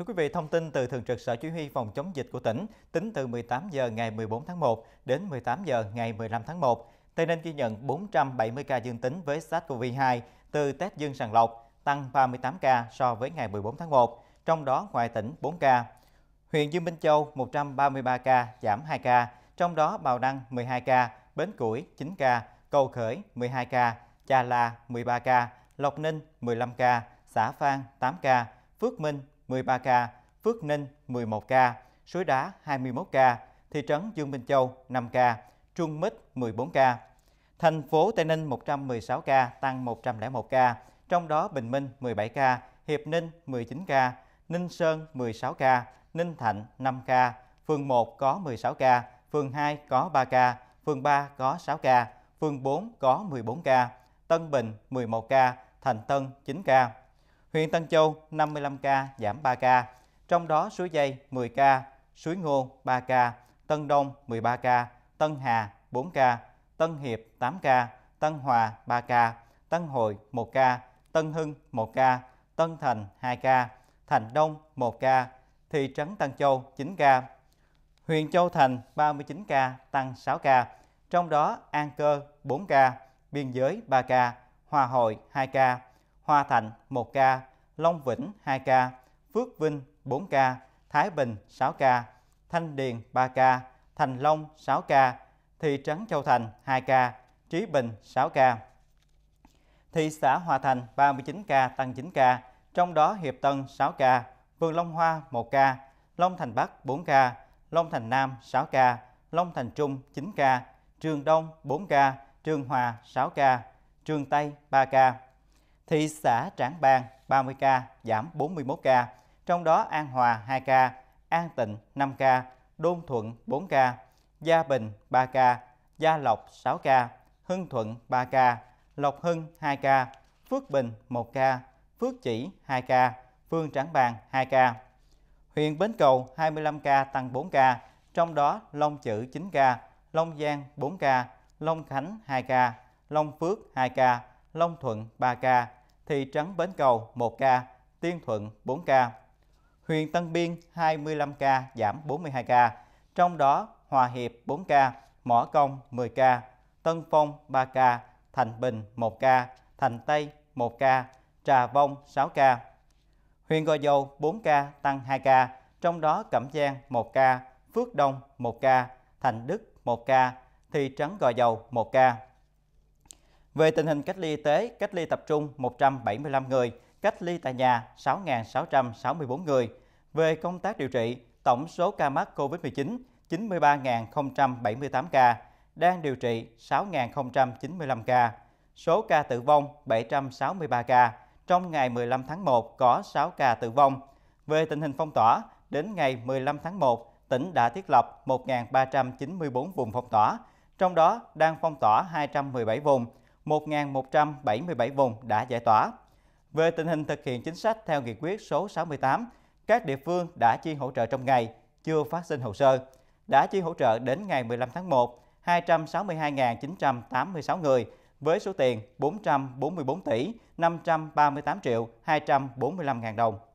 Thưa quý vị, thông tin từ Thường trực Sở Chỉ huy Phòng chống dịch của tỉnh tính từ 18 giờ ngày 14 tháng 1 đến 18 giờ ngày 15 tháng 1, Tây Ninh ghi nhận 470 ca dương tính với SARS-CoV-2 từ test dương sàng lọc, tăng 38 ca so với ngày 14 tháng 1, trong đó ngoài tỉnh 4 ca. Huyện Dương Minh Châu 133 ca, giảm 2 ca, trong đó Bào Đăng 12 ca, Bến Củi 9 ca, Cầu Khởi 12 ca, Chà La 13 ca, Lộc Ninh 15 ca, Xã Phan 8 ca, Phước Minh 13 ca, Phước Ninh 11 ca, Suối Đá 21 ca, thị trấn Dương Minh Châu 5 ca, Trung Mít 14 ca. Thành phố Tây Ninh 116 ca, tăng 101 ca, trong đó Bình Minh 17 ca, Hiệp Ninh 19 ca, Ninh Sơn 16 ca, Ninh Thạnh 5 ca, phường 1 có 16 ca, phường 2 có 3 ca, phường 3 có 6 ca, phường 4 có 14 ca, Tân Bình 11 ca, Thành Tân 9 ca. Huyện Tân Châu 55 ca, giảm 3 ca, trong đó Suối Dây 10 ca, Suối Ngô 3 ca, Tân Đông 13 ca, Tân Hà 4 ca, Tân Hiệp 8 ca, Tân Hòa 3 ca, Tân Hội 1 ca, Tân Hưng 1 ca, Tân Thành 2 ca, Thành Đông 1 ca, thị trấn Tân Châu 9 ca, huyện Châu Thành 39 ca, tăng 6 ca, trong đó An Cơ 4 ca, Biên Giới 3 ca, Hòa Hội 2 ca, Hòa Thành 1 ca, Long Vĩnh 2 ca, Phước Vinh 4 ca, Thái Bình 6 ca, Thanh Điền 3 ca, Thành Long 6 ca, thị trấn Châu Thành 2 ca, Trí Bình 6 ca. Thị xã Hòa Thành 39 ca tăng 9 ca, trong đó Hiệp Tân 6 ca, Vườn Long Hoa 1 ca, Long Thành Bắc 4 ca, Long Thành Nam 6 ca, Long Thành Trung 9 ca, Trường Đông 4 ca, Trường Hòa 6 ca, Trường Tây 3 ca thị xã Trảng Bang 30 ca, giảm 41 ca, trong đó An Hòa 2 ca, An Tịnh 5 ca, Đôn Thuận 4 ca, Gia Bình 3 ca, Gia Lộc 6 ca, Hưng Thuận 3 ca, Lộc Hưng 2 ca, Phước Bình 1 ca, Phước Chỉ 2 ca, Phương Trảng Bang 2 ca. Huyện Bến Cầu 25 ca tăng 4 ca, trong đó Long Chữ 9 ca, Long Giang 4 ca, Long Khánh 2 ca, Long Phước 2 ca, Long Thuận 3 ca, thị trấn Bến Cầu 1 ca, Tiên Thuận 4 ca. Huyện Tân Biên 25 ca, giảm 42 ca, trong đó Hòa Hiệp 4 ca, Mỏ Công 10 ca, Tân Phong 3 ca, Thành Bình 1 ca, Thành Tây 1 ca, Trà Vông 6 ca. Huyện Gò Dầu 4 ca, tăng 2 ca, trong đó Cẩm Giang 1 ca, Phước Đông 1 ca, Thành Đức 1 ca, thị trấn Gò Dầu 1 ca. Về tình hình cách ly y tế, cách ly tập trung 175 người, cách ly tại nhà 6.664 người. Về công tác điều trị, tổng số ca mắc COVID-19 93.078 ca, đang điều trị 6.095 ca. Số ca tử vong 763 ca. Trong ngày 15 tháng 1 có 6 ca tử vong. Về tình hình phong tỏa, đến ngày 15 tháng 1, tỉnh đã thiết lập 1.394 vùng phong tỏa, trong đó đang phong tỏa 217 vùng, 1.177 vùng đã giải tỏa. Về tình hình thực hiện chính sách theo nghị quyết số 68, các địa phương đã chi hỗ trợ trong ngày, chưa phát sinh hồ sơ. Đã chi hỗ trợ đến ngày 15 tháng 1, 262.986 người với số tiền 444 tỷ 538 triệu 245 ngàn đồng.